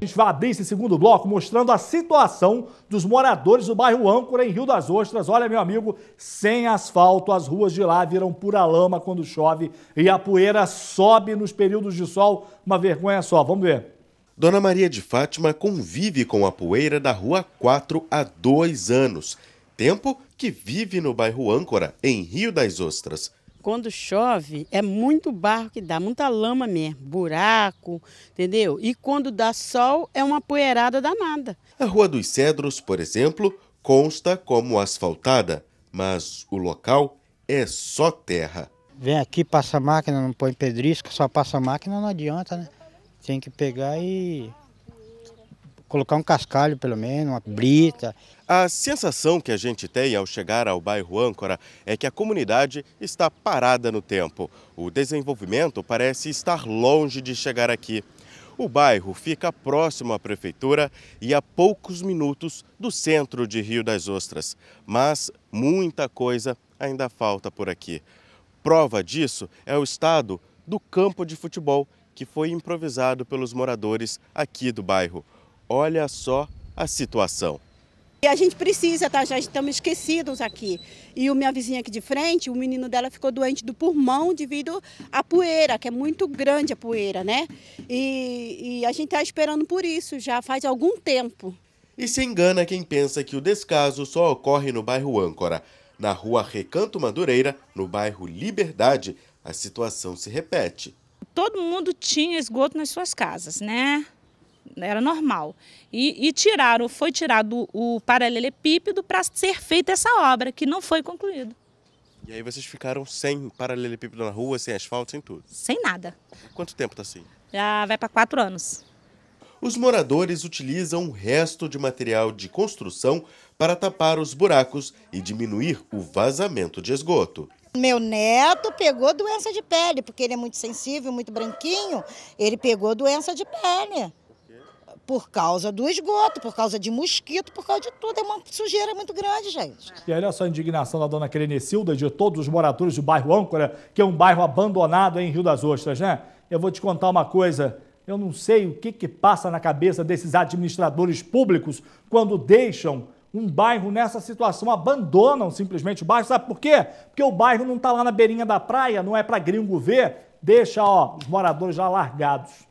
A gente vai abrir esse segundo bloco mostrando a situação dos moradores do bairro Âncora, em Rio das Ostras. Olha, meu amigo, sem asfalto, as ruas de lá viram pura lama quando chove e a poeira sobe nos períodos de sol. Uma vergonha só, vamos ver. Dona Maria de Fátima convive com a poeira da Rua 4 há dois anos, tempo que vive no bairro Âncora, em Rio das Ostras quando chove, é muito barro que dá, muita lama mesmo, buraco, entendeu? E quando dá sol, é uma poeirada danada. A Rua dos Cedros, por exemplo, consta como asfaltada, mas o local é só terra. Vem aqui, passa máquina, não põe pedrisca, só passa máquina, não adianta, né? Tem que pegar e colocar um cascalho pelo menos, uma brita. A sensação que a gente tem ao chegar ao bairro Âncora é que a comunidade está parada no tempo. O desenvolvimento parece estar longe de chegar aqui. O bairro fica próximo à prefeitura e a poucos minutos do centro de Rio das Ostras, mas muita coisa ainda falta por aqui. Prova disso é o estado do campo de futebol que foi improvisado pelos moradores aqui do bairro. Olha só a situação. E a gente precisa, tá? Já estamos esquecidos aqui. E o minha vizinha aqui de frente, o menino dela ficou doente do pulmão devido à poeira, que é muito grande a poeira, né? E, e a gente está esperando por isso já faz algum tempo. E se engana quem pensa que o descaso só ocorre no bairro Âncora. Na rua Recanto Madureira, no bairro Liberdade, a situação se repete. Todo mundo tinha esgoto nas suas casas, né? era normal. E, e tiraram, foi tirado o paralelepípedo para ser feita essa obra, que não foi concluída. E aí vocês ficaram sem paralelepípedo na rua, sem asfalto, sem tudo? Sem nada. Quanto tempo está assim? Já vai para quatro anos. Os moradores utilizam o resto de material de construção para tapar os buracos e diminuir o vazamento de esgoto. Meu neto pegou doença de pele, porque ele é muito sensível, muito branquinho, ele pegou doença de pele por causa do esgoto, por causa de mosquito, por causa de tudo. É uma sujeira muito grande, gente. E olha só a indignação da dona Crenecilda de todos os moradores do bairro Âncora, que é um bairro abandonado em Rio das Ostras, né? Eu vou te contar uma coisa. Eu não sei o que, que passa na cabeça desses administradores públicos quando deixam um bairro nessa situação, abandonam simplesmente o bairro. Sabe por quê? Porque o bairro não está lá na beirinha da praia, não é para gringo ver, deixa ó, os moradores lá largados.